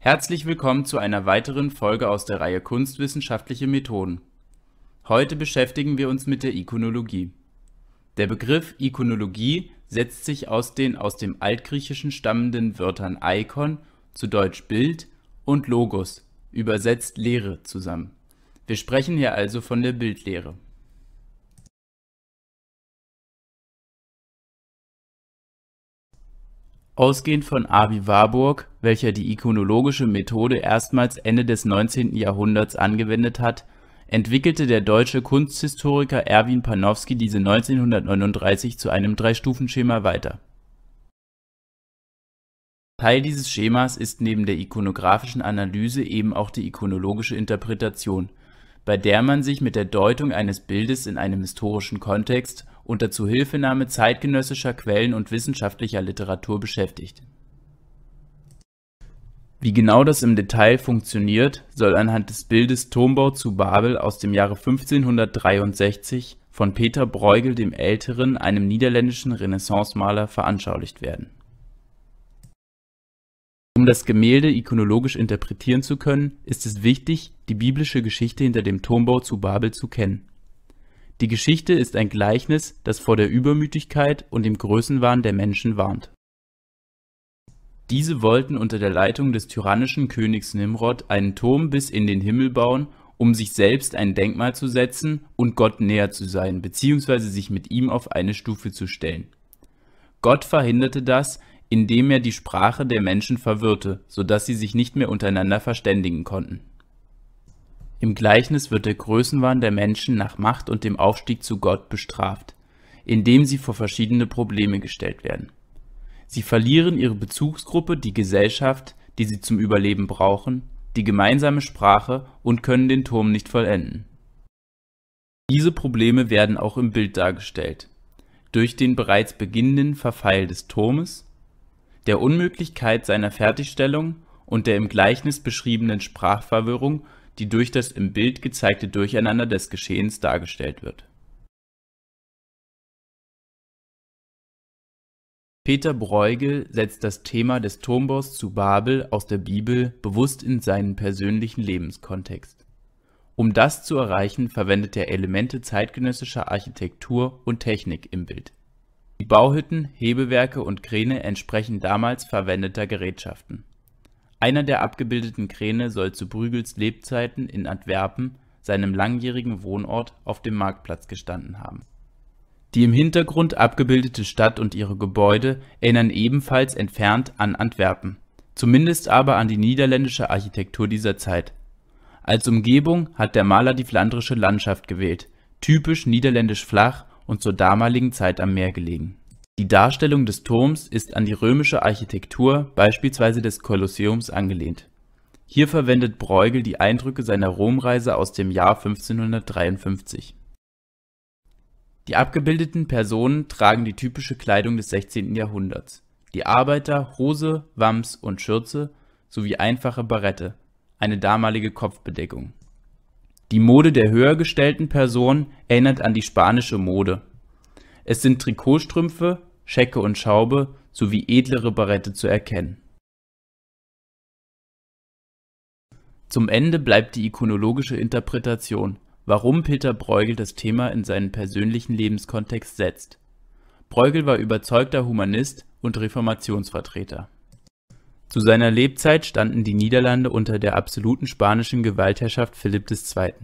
Herzlich willkommen zu einer weiteren Folge aus der Reihe Kunstwissenschaftliche Methoden. Heute beschäftigen wir uns mit der Ikonologie. Der Begriff Ikonologie setzt sich aus den aus dem Altgriechischen stammenden Wörtern Icon, zu Deutsch Bild, und Logos, übersetzt Lehre zusammen. Wir sprechen hier also von der Bildlehre. Ausgehend von Abi Warburg, welcher die ikonologische Methode erstmals Ende des 19. Jahrhunderts angewendet hat, entwickelte der deutsche Kunsthistoriker Erwin Panofsky diese 1939 zu einem Drei-Stufen-Schema weiter. Teil dieses Schemas ist neben der ikonografischen Analyse eben auch die ikonologische Interpretation, bei der man sich mit der Deutung eines Bildes in einem historischen Kontext unter Zuhilfenahme zeitgenössischer Quellen und wissenschaftlicher Literatur beschäftigt. Wie genau das im Detail funktioniert, soll anhand des Bildes Turmbau zu Babel aus dem Jahre 1563 von Peter Bruegel dem Älteren, einem niederländischen Renaissancemaler, veranschaulicht werden. Um das Gemälde ikonologisch interpretieren zu können, ist es wichtig, die biblische Geschichte hinter dem Turmbau zu Babel zu kennen die Geschichte ist ein Gleichnis, das vor der Übermütigkeit und dem Größenwahn der Menschen warnt. Diese wollten unter der Leitung des tyrannischen Königs Nimrod einen Turm bis in den Himmel bauen, um sich selbst ein Denkmal zu setzen und Gott näher zu sein bzw. sich mit ihm auf eine Stufe zu stellen. Gott verhinderte das, indem er die Sprache der Menschen verwirrte, sodass sie sich nicht mehr untereinander verständigen konnten im Gleichnis wird der Größenwahn der Menschen nach Macht und dem Aufstieg zu Gott bestraft, indem sie vor verschiedene Probleme gestellt werden. Sie verlieren ihre Bezugsgruppe, die Gesellschaft, die sie zum Überleben brauchen, die gemeinsame Sprache und können den Turm nicht vollenden. Diese Probleme werden auch im Bild dargestellt. Durch den bereits beginnenden Verfall des Turmes, der Unmöglichkeit seiner Fertigstellung und der im Gleichnis beschriebenen Sprachverwirrung die durch das im Bild gezeigte Durcheinander des Geschehens dargestellt wird. Peter Bruegel setzt das Thema des Turmbaus zu Babel aus der Bibel bewusst in seinen persönlichen Lebenskontext. Um das zu erreichen, verwendet er Elemente zeitgenössischer Architektur und Technik im Bild. Die Bauhütten, Hebewerke und Kräne entsprechen damals verwendeter Gerätschaften einer der abgebildeten Kräne soll zu Brügels Lebzeiten in Antwerpen, seinem langjährigen Wohnort, auf dem Marktplatz gestanden haben. Die im Hintergrund abgebildete Stadt und ihre Gebäude erinnern ebenfalls entfernt an Antwerpen, zumindest aber an die niederländische Architektur dieser Zeit. Als Umgebung hat der Maler die flandrische Landschaft gewählt, typisch niederländisch flach und zur damaligen Zeit am Meer gelegen die Darstellung des Turms ist an die römische Architektur beispielsweise des Kolosseums angelehnt. Hier verwendet Bruegel die Eindrücke seiner Romreise aus dem Jahr 1553. Die abgebildeten Personen tragen die typische Kleidung des 16. Jahrhunderts: die Arbeiter Hose, Wams und Schürze sowie einfache Barette, eine damalige Kopfbedeckung. Die Mode der höher gestellten Personen erinnert an die spanische Mode. Es sind Trikotstrümpfe Schecke und Schaube sowie edlere Barette zu erkennen. Zum Ende bleibt die ikonologische Interpretation, warum Peter Bruegel das Thema in seinen persönlichen Lebenskontext setzt. Bruegel war überzeugter Humanist und Reformationsvertreter. Zu seiner Lebzeit standen die Niederlande unter der absoluten spanischen Gewaltherrschaft Philipp II.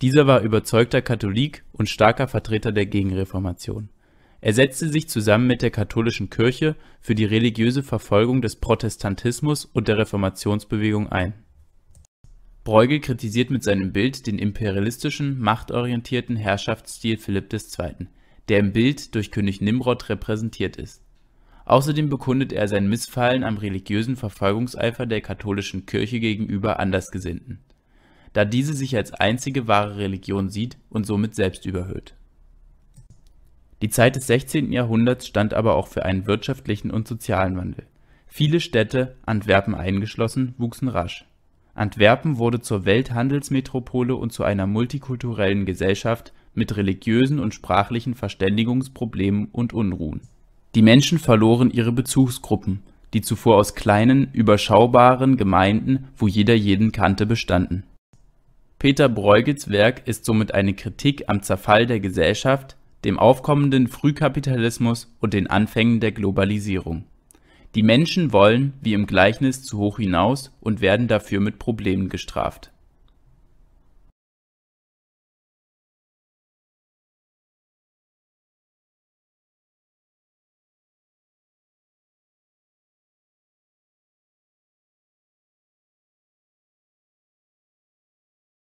Dieser war überzeugter Katholik und starker Vertreter der Gegenreformation er setzte sich zusammen mit der katholischen Kirche für die religiöse Verfolgung des Protestantismus und der Reformationsbewegung ein. Bruegel kritisiert mit seinem Bild den imperialistischen, machtorientierten Herrschaftsstil Philipp II., der im Bild durch König Nimrod repräsentiert ist. Außerdem bekundet er sein Missfallen am religiösen Verfolgungseifer der katholischen Kirche gegenüber Andersgesinnten, da diese sich als einzige wahre Religion sieht und somit selbst überhöht die Zeit des 16. Jahrhunderts stand aber auch für einen wirtschaftlichen und sozialen Wandel. Viele Städte, Antwerpen eingeschlossen, wuchsen rasch. Antwerpen wurde zur Welthandelsmetropole und zu einer multikulturellen Gesellschaft mit religiösen und sprachlichen Verständigungsproblemen und Unruhen. Die Menschen verloren ihre Bezugsgruppen, die zuvor aus kleinen, überschaubaren Gemeinden, wo jeder jeden kannte, bestanden. Peter Brueghels Werk ist somit eine Kritik am Zerfall der Gesellschaft dem aufkommenden Frühkapitalismus und den Anfängen der Globalisierung. Die Menschen wollen wie im Gleichnis zu hoch hinaus und werden dafür mit Problemen gestraft